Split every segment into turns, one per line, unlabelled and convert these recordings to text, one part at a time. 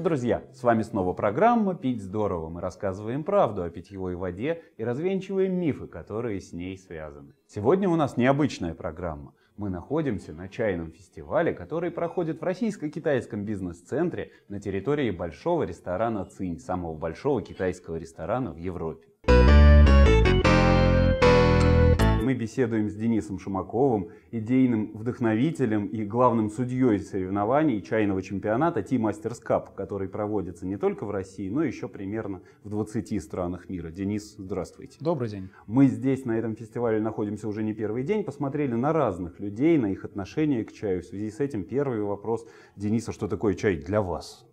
друзья! С вами снова программа «Пить здорово». Мы рассказываем правду о питьевой воде и развенчиваем мифы, которые с ней связаны. Сегодня у нас необычная программа. Мы находимся на чайном фестивале, который проходит в российско-китайском бизнес-центре на территории большого ресторана «Цинь», самого большого китайского ресторана в Европе мы беседуем с Денисом Шумаковым, идейным вдохновителем и главным судьей соревнований чайного чемпионата Team Masters Cup, который проводится не только в России, но еще примерно в 20 странах мира. Денис, здравствуйте. Добрый день. Мы здесь, на этом фестивале, находимся уже не первый день, посмотрели на разных людей, на их отношение к чаю. В связи с этим первый вопрос Дениса, что такое чай для вас?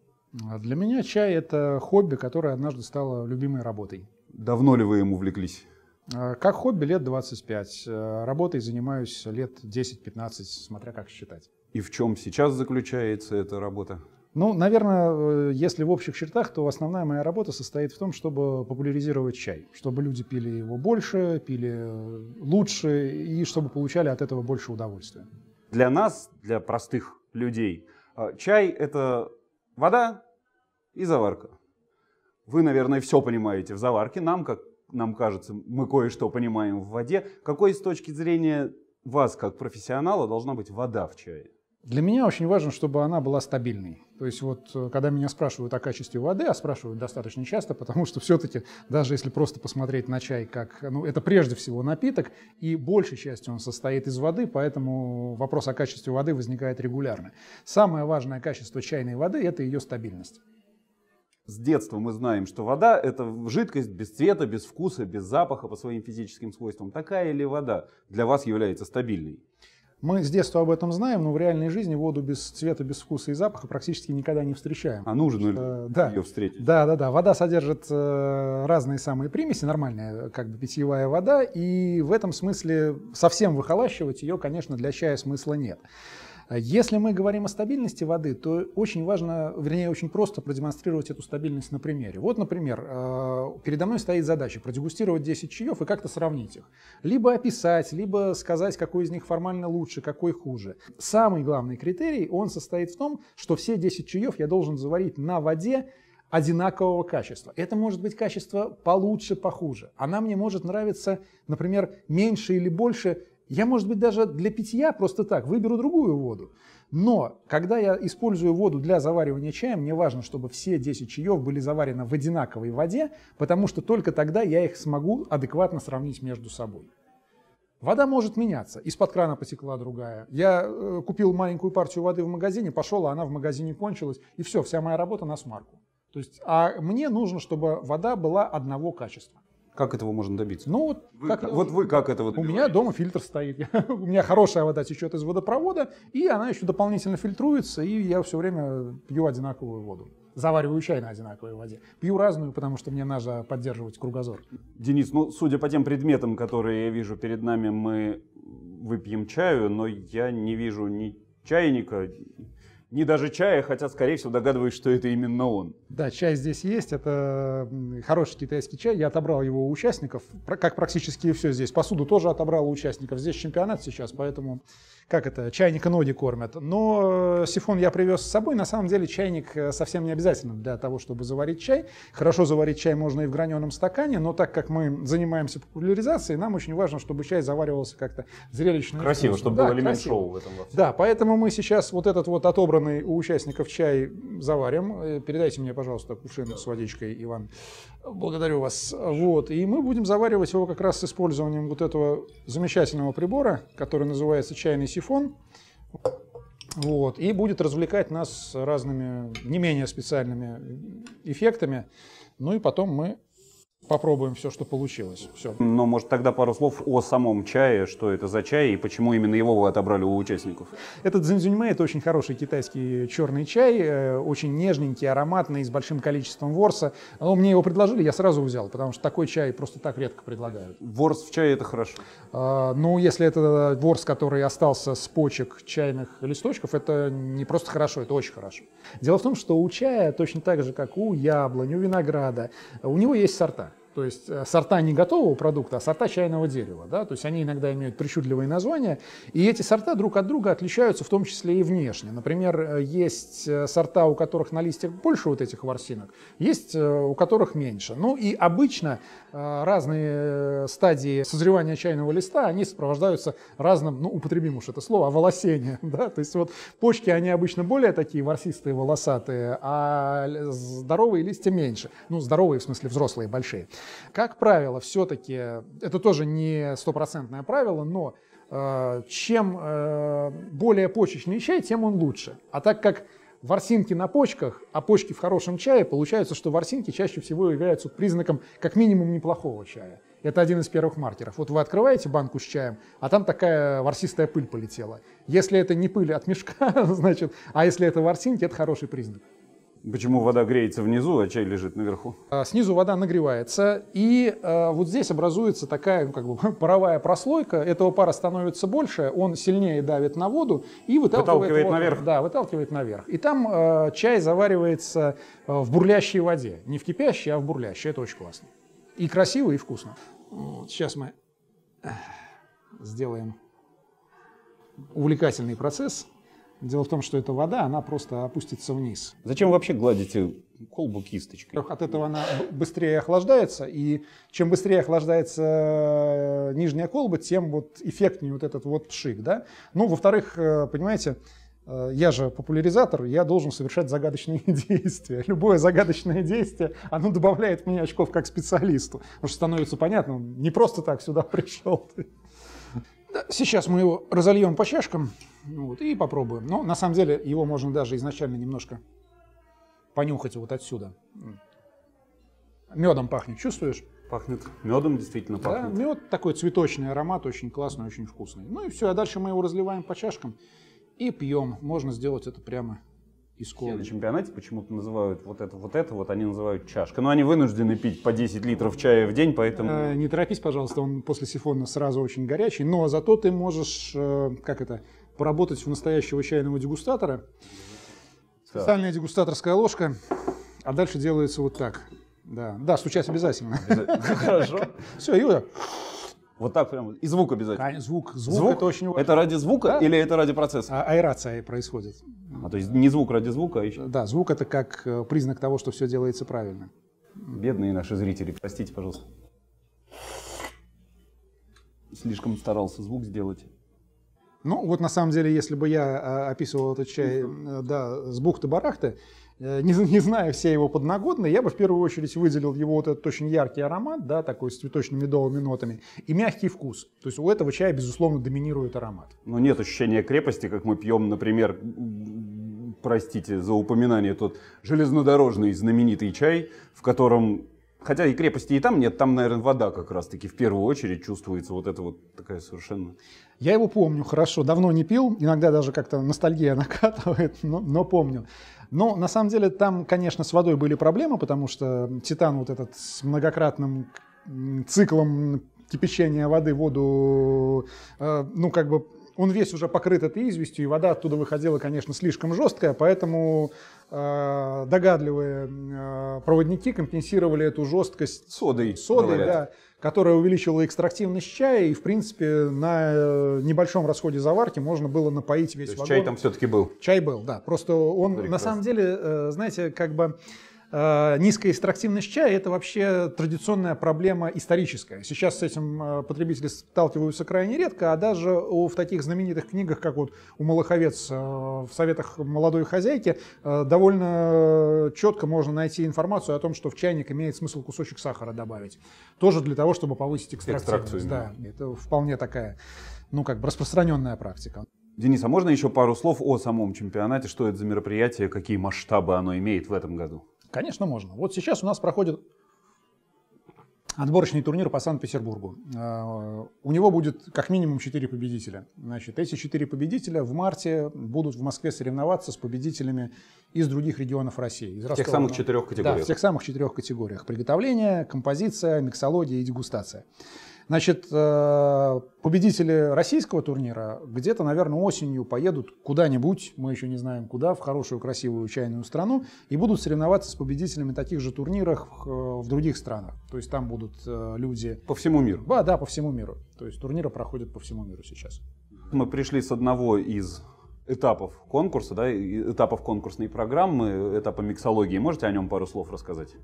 А для меня чай – это хобби, которое однажды стало любимой работой.
Давно ли вы им увлеклись?
Э, как хобби лет 25. Э, работой занимаюсь лет 10-15, смотря как считать.
И в чем сейчас заключается эта работа?
Ну, наверное, э, если в общих чертах, то основная моя работа состоит в том, чтобы популяризировать чай, чтобы люди пили его больше, пили лучше и чтобы получали от этого больше удовольствия.
Для нас, для простых людей, чай – это вода и заварка. Вы, наверное, все понимаете в заварке. Нам, как нам кажется, мы кое-что понимаем в воде. Какой с точки зрения вас, как профессионала, должна быть вода в чае?
Для меня очень важно, чтобы она была стабильной. То есть вот э, когда меня спрашивают о качестве воды, а спрашивают достаточно часто, потому что все-таки даже если просто посмотреть на чай как... Ну, это прежде всего напиток, и большей частью он состоит из воды, поэтому вопрос о качестве воды возникает регулярно. Самое важное качество чайной воды – это ее стабильность
с детства мы знаем, что вода – это жидкость без цвета, без вкуса, без запаха по своим физическим свойствам. Такая ли вода для вас является стабильной?
Мы с детства об этом знаем, но в реальной жизни воду без цвета, без вкуса и запаха практически никогда не встречаем. А нужно
ли да, ее встретить?
Да, да, да. Вода содержит э, разные самые примеси, нормальная как бы питьевая вода, и в этом смысле совсем выхолащивать ее, конечно, для чая смысла нет. Если мы говорим о стабильности воды, то очень важно, вернее, очень просто продемонстрировать эту стабильность на примере. Вот, например, э, передо мной стоит задача продегустировать 10 чаев и как-то сравнить их. Либо описать, либо сказать, какой из них формально лучше, какой хуже. Самый главный критерий, он состоит в том, что все 10 чаев я должен заварить на воде одинакового качества. Это может быть качество получше, похуже. Она мне может нравиться, например, меньше или больше я, может быть, даже для питья просто так выберу другую воду. Но когда я использую воду для заваривания чая, мне важно, чтобы все 10 чаев были заварены в одинаковой воде, потому что только тогда я их смогу адекватно сравнить между собой. Вода может меняться. Из-под крана потекла другая. Я э, купил маленькую партию воды в магазине, пошел, а она в магазине кончилась, и все, вся моя работа на смарку. То есть, а мне нужно, чтобы вода была одного качества. Как этого можно добиться? Ну вот,
вы, как, вот вы как этого добиваетесь? У меня
дома фильтр стоит. у меня хорошая вода течет из водопровода, и она еще дополнительно фильтруется, и я все время пью одинаковую воду. Завариваю чай на одинаковой воде. Пью разную, потому что мне надо поддерживать кругозор.
Денис, ну, судя по тем предметам, которые я вижу перед нами, мы выпьем чаю, но я не вижу ни чайника, не даже чая, хотя, скорее всего, догадываюсь, что это именно он.
Да, чай здесь есть, это хороший китайский чай, я отобрал его у участников, как практически все здесь. Посуду тоже отобрал у участников, здесь чемпионат сейчас, поэтому, как это, чайника ноги кормят. Но э, сифон я привез с собой, на самом деле чайник э, совсем не обязательно для того, чтобы заварить чай. Хорошо заварить чай можно и в граненом стакане, но так как мы занимаемся популяризацией, нам очень важно, чтобы чай заваривался как-то зрелищно. Красиво, чтобы да, был элемент красиво. шоу в этом во всем. Да, поэтому мы сейчас вот этот вот отобран собранный у участников чай заварим. Э, передайте мне, пожалуйста, кувшин с водичкой, Иван. Благодарю вас. Вот. И мы будем заваривать его как раз с использованием вот этого замечательного прибора, который называется чайный сифон. Вот. И будет развлекать нас разными не менее специальными эффектами. Ну и потом мы попробуем все, что получилось. Все.
Но может тогда пару слов о самом чае, что это за чай и почему именно его вы отобрали у участников?
Этот дзинзюньме – это очень хороший китайский черный чай, э, очень нежненький, ароматный, с большим количеством ворса. Но мне его предложили, я сразу взял, потому что такой чай просто так редко предлагают.
Ворс в чае – это хорошо?
А, ну, если это ворс, который остался с почек чайных листочков, это не просто хорошо, это очень хорошо. Дело в том, что у чая, точно так же, как у яблонь, у винограда, у него есть сорта. То есть э, сорта не готового продукта, а сорта чайного дерева. Да? То есть они иногда имеют причудливые названия. И эти сорта друг от друга отличаются в том числе и внешне. Например, э, есть э, сорта, у которых на листьях больше вот этих ворсинок, есть у которых меньше. Ну и обычно разные стадии созревания чайного листа, они сопровождаются разным, ну употребим уж это слово, оволосением. Да? То есть вот почки, они обычно более такие ворсистые, волосатые, а здоровые листья меньше. Ну здоровые в смысле взрослые, большие. Как правило, все-таки, это тоже не стопроцентное правило, но э, чем э, более почечный чай, тем он лучше. А так как ворсинки на почках, а почки в хорошем чае, получается, что ворсинки чаще всего являются признаком как минимум неплохого чая. Это один из первых маркеров. Вот вы открываете банку с чаем, а там такая ворсистая пыль полетела. Если это не пыль от мешка, значит, а если это ворсинки, это хороший признак.
Почему вода греется внизу, а чай лежит наверху?
А, снизу вода нагревается, и а, вот здесь образуется такая ну, как бы, паровая прослойка. Этого пара становится больше, он сильнее давит на воду и выталкивает, выталкивает наверх. Да, выталкивает наверх. И там э, чай заваривается в бурлящей воде. Не в кипящей, а в бурлящей. Это очень классно. И красиво, и вкусно. Вот, сейчас мы сделаем увлекательный процесс. Дело в том, что эта вода, она просто опустится вниз.
Зачем вообще гладите колбу кисточкой?
От этого она быстрее охлаждается, и чем быстрее охлаждается э, нижняя колба, тем вот эффектнее вот этот вот пшик, да? Ну, во-вторых, э, понимаете, э, я же популяризатор, я должен совершать загадочные действия. Любое загадочное действие, оно добавляет мне очков как специалисту. Потому что становится понятно, не просто так сюда пришел ты. Сейчас мы его разольем по чашкам вот, и попробуем. Но на самом деле его можно даже изначально немножко понюхать вот отсюда. Медом пахнет, чувствуешь? Пахнет
медом, действительно пахнет.
Да, мед такой цветочный аромат, очень классный, очень вкусный. Ну и все, а дальше мы его разливаем по чашкам и пьем. Можно сделать это прямо
все на чемпионате почему-то называют вот это, вот это, вот они называют чашкой. Но они вынуждены пить по 10 литров чая в день, поэтому... Э,
не торопись, пожалуйста, он после сифона сразу очень горячий, но зато ты можешь, э, как это, поработать в настоящего чайного дегустатора. Специальная дегустаторская ложка, а дальше делается вот так. Да, да стучать обязательно. Ну, хорошо.
Все, Юля. Вот так прямо И звук обязательно. А, звук, звук, звук это очень важно. Это ради звука да. или это ради процесса? А, аэрация происходит. А то есть
не звук ради звука, а еще. Да, звук это как э, признак того, что все делается правильно.
Бедные наши зрители, простите, пожалуйста. Слишком старался звук сделать.
Ну, вот на самом деле, если бы я а, описывал этот чай э, да, с бухты-барахты, Э, не, не зная все его подноготные, я бы в первую очередь выделил его вот этот очень яркий аромат, да, такой с цветочно-медовыми нотами, и мягкий вкус. То есть у этого чая, безусловно, доминирует аромат.
Но ну, нет ощущения крепости, как мы пьем, например, простите за упоминание, тот железнодорожный знаменитый чай, в котором Хотя и крепости и там нет, там, наверное, вода как раз-таки в первую очередь чувствуется вот это вот такая совершенно...
Я его помню хорошо, давно не пил, иногда даже как-то ностальгия накатывает, но, но помню. Но на самом деле там, конечно, с водой были проблемы, потому что титан вот этот с многократным циклом кипячения воды воду, э, ну, как бы он весь уже покрыт этой известью, и вода оттуда выходила, конечно, слишком жесткая, поэтому э, догадливые э, проводники компенсировали эту
жесткость содой, содой да,
которая увеличивала экстрактивность чая, и, в принципе, на э, небольшом расходе заварки можно было напоить весь То вагон. чай там все-таки был? Чай был, да. Просто он, Прекрасно. на самом деле, э, знаете, как бы... Э, низкая экстрактивность чая – это вообще традиционная проблема историческая. Сейчас с этим э, потребители сталкиваются крайне редко, а даже в таких знаменитых книгах, как вот у Малаховец э, в «Советах молодой хозяйки», довольно четко можно найти информацию о том, что в чайник имеет смысл кусочек сахара добавить. Тоже для того, чтобы повысить экстрактивность. Экстракцию, да, это вполне такая, ну как бы распространенная практика.
Денис, а можно еще пару слов о самом чемпионате? Что это за мероприятие, какие масштабы оно имеет в этом году?
Конечно, можно. Вот сейчас у нас проходит отборочный турнир по Санкт-Петербургу. А, у него будет как минимум 4 победителя. Значит, эти 4 победителя в марте будут в Москве соревноваться с победителями из других регионов России. Из тех самых четырех категориях. Да, в тех самых четырех категориях. Приготовление, композиция, миксология и дегустация. Значит, э, победители российского турнира где-то, наверное, осенью поедут куда-нибудь, мы еще не знаем куда, в хорошую, красивую чайную страну, и будут соревноваться с победителями таких же турнирах в э, других странах. То есть там будут э, люди... По всему миру? Да, да, по всему миру. То есть турниры проходят по всему
миру сейчас. Мы пришли с одного из этапов конкурса, да, этапов конкурсной программы, этапа миксологии. Можете о нем пару слов рассказать?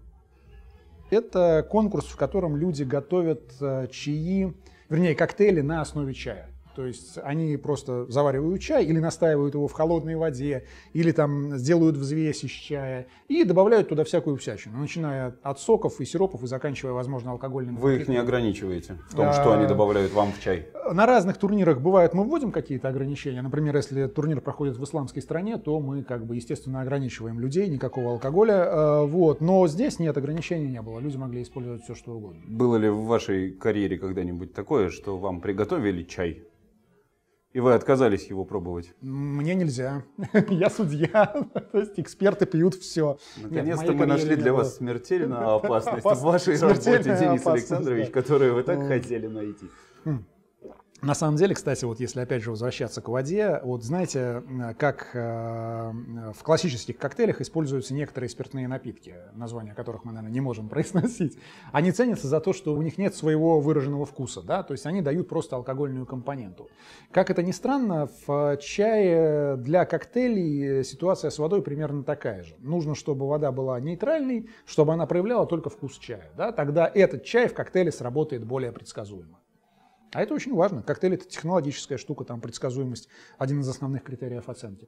Это конкурс, в котором люди готовят э, чаи, вернее, коктейли на основе чая. То есть они просто заваривают чай или настаивают его в холодной воде, или там сделают взвесь из чая и добавляют туда всякую всячину, начиная от соков и сиропов и заканчивая, возможно, алкогольными. Вы их не ограничиваете в том, что они а, добавляют вам в чай? На разных турнирах бывает, мы вводим какие-то ограничения. Например, если турнир проходит в исламской стране, то мы, как бы, естественно, ограничиваем людей, никакого алкоголя. Э, вот. Но здесь нет, ограничений не было. Люди могли использовать все, что угодно.
Было ли в вашей карьере когда-нибудь такое, что вам приготовили чай? И вы отказались его пробовать?
Мне нельзя. Я судья. То есть эксперты пьют все. Наконец-то мы нашли для вас смертельную опасность в вашей работе, Денис Александрович, которую вы так хотели найти. Хм. На самом деле, кстати, вот если опять же возвращаться к воде, вот знаете, э, как э, в классических коктейлях используются некоторые спиртные напитки, названия которых мы, наверное, не можем произносить, они ценятся за то, что у них нет своего выраженного вкуса, да, то есть они дают просто алкогольную компоненту. Как это ни странно, в чае для коктейлей э, ситуация с водой примерно такая же. Нужно, чтобы вода была нейтральной, чтобы она проявляла только вкус чая, да, тогда этот чай в коктейле сработает более предсказуемо. А это очень важно. Коктейль – это технологическая штука, там предсказуемость – один из основных критериев оценки.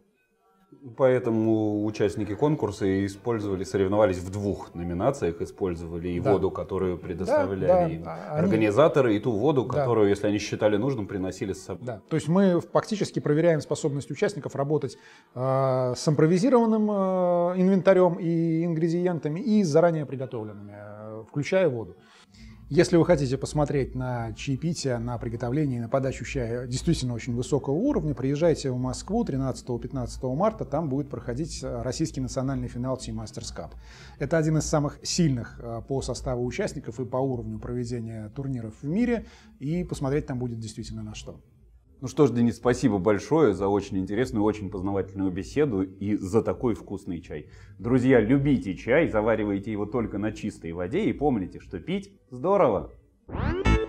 Поэтому участники конкурса использовали, соревновались в двух номинациях, использовали и да. воду, которую предоставляли да, да, им а, организаторы, они... и ту воду, да. которую, если они считали нужным, приносили с собой. Да.
То есть мы фактически проверяем способность участников работать э, с импровизированным э, инвентарем и ингредиентами и заранее приготовленными, э, включая воду. Если вы хотите посмотреть на чаепитие, на приготовление и на подачу чая действительно очень высокого уровня, приезжайте в Москву 13-15 марта, там будет проходить э, российский национальный финал Team Masters Cup. Это один из самых сильных э, по составу участников и по уровню проведения турниров в мире, и посмотреть там будет действительно на что.
Ну что ж, Денис, спасибо большое за очень интересную, очень познавательную беседу и за такой вкусный чай. Друзья, любите чай, заваривайте его только на чистой воде и помните, что пить здорово. thank you